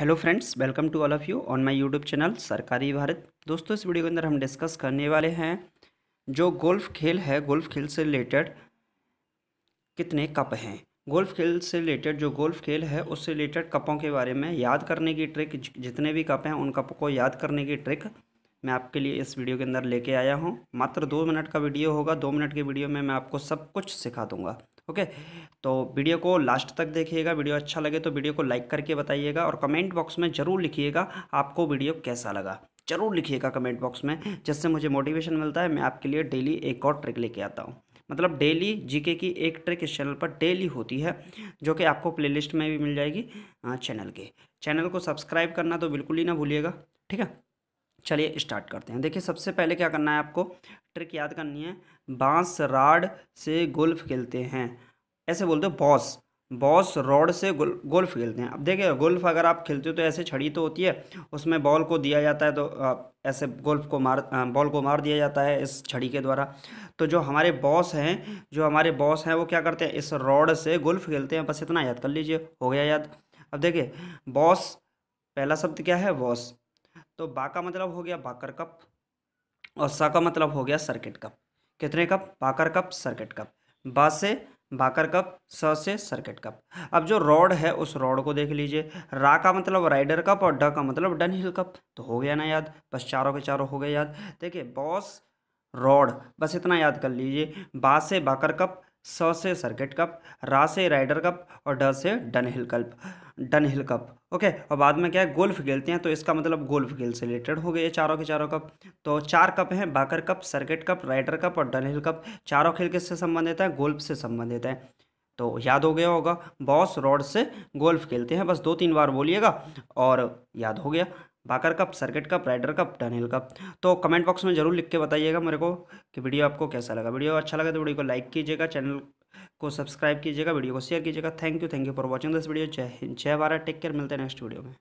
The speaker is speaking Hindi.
hello friends welcome to all of you on my YouTube channel सरकारी भारत दोस्तों इस वीडियो के अंदर हम डिस्कस करने वाले हैं जो गोल्फ़ खेल है गोल्फ़ खेल से रिलेटेड कितने कप हैं गोल्फ़ खेल से रिलेटेड जो गोल्फ़ खेल है उससे रिलेटेड कपों के बारे में याद करने की ट्रिक जितने भी कप हैं उन कप को याद करने की ट्रिक मैं आपके लिए इस वीडियो के अंदर लेके आया हूँ मात्र दो मिनट का वीडियो होगा दो मिनट के वीडियो में मैं आपको सब कुछ सिखा दूँगा ओके तो वीडियो को लास्ट तक देखिएगा वीडियो अच्छा लगे तो वीडियो को लाइक करके बताइएगा और कमेंट बॉक्स में ज़रूर लिखिएगा आपको वीडियो कैसा लगा ज़रूर लिखिएगा कमेंट बॉक्स में जिससे मुझे मोटिवेशन मिलता है मैं आपके लिए डेली एक और ट्रिक लेके आता हूँ मतलब डेली जीके की एक ट्रिक इस चैनल पर डेली होती है जो कि आपको प्लेलिस्ट में भी मिल जाएगी चैनल हाँ, के चैनल को सब्सक्राइब करना तो बिल्कुल ही ना भूलिएगा ठीक है चलिए स्टार्ट करते हैं देखिए सबसे पहले क्या करना है आपको ट्रिक याद करनी है बांस राड से गोल्फ खेलते हैं ऐसे बोलते हो बॉस बॉस रॉड से गोल, गोल्फ खेलते हैं अब देखिए गोल्फ अगर आप खेलते हो तो ऐसे छड़ी तो होती है उसमें बॉल को दिया जाता है तो ऐसे गोल्फ को मार बॉल को मार दिया जाता है इस छड़ी के द्वारा तो जो हमारे बॉस हैं जो हमारे बॉस हैं वो क्या करते हैं इस रॉड से गोल्फ खेलते हैं बस इतना याद कर लीजिए हो गया याद अब देखिए बॉस पहला शब्द क्या है बॉस तो बा का मतलब हो गया बाकर कप और सा का मतलब हो गया सर्किट कप कितने cup Baker cup circuit cup बा से बाकर कप स से सर्किट कप अब जो रॉड है उस रॉड को देख लीजिए रा का मतलब राइडर कप और ड का मतलब डन हिल कप तो हो गया ना याद बस चारों के चारों हो गए याद देखिए बॉस रॉड बस इतना याद कर लीजिए बा से बाकर कप स से सर्किट कप रा से राइडर कप और ड से Dunhill cup Dunhill cup okay और बाद में क्या है गोल्फ खेलते हैं तो इसका मतलब गोल्फ खेल से रिलेटेड हो गए चारों के चारों कप तो चार कप हैं Baker cup circuit cup Ryder cup और डनहिल कप चारों खेल किससे संबंधित हैं गोल्फ से संबंधित हैं तो याद हो गया होगा बॉस रॉड से गोल्फ खेलते हैं बस दो तीन बार बोलिएगा और याद हो गया Baker cup circuit cup Ryder cup tunnel cup तो कमेंट बॉक्स में जरूर लिख के बताइएगा मेरे को कि वीडियो आपको कैसा लगा वीडियो अच्छा लगा तो वीडियो को लाइक कीजिएगा चैनल को सब्सक्राइब कीजिएगा वीडियो को शेयर कीजिएगा thank you thank you for watching this video जय हिंद जय भारत टेक केयर मिलते हैं नेक्स्ट वीडियो में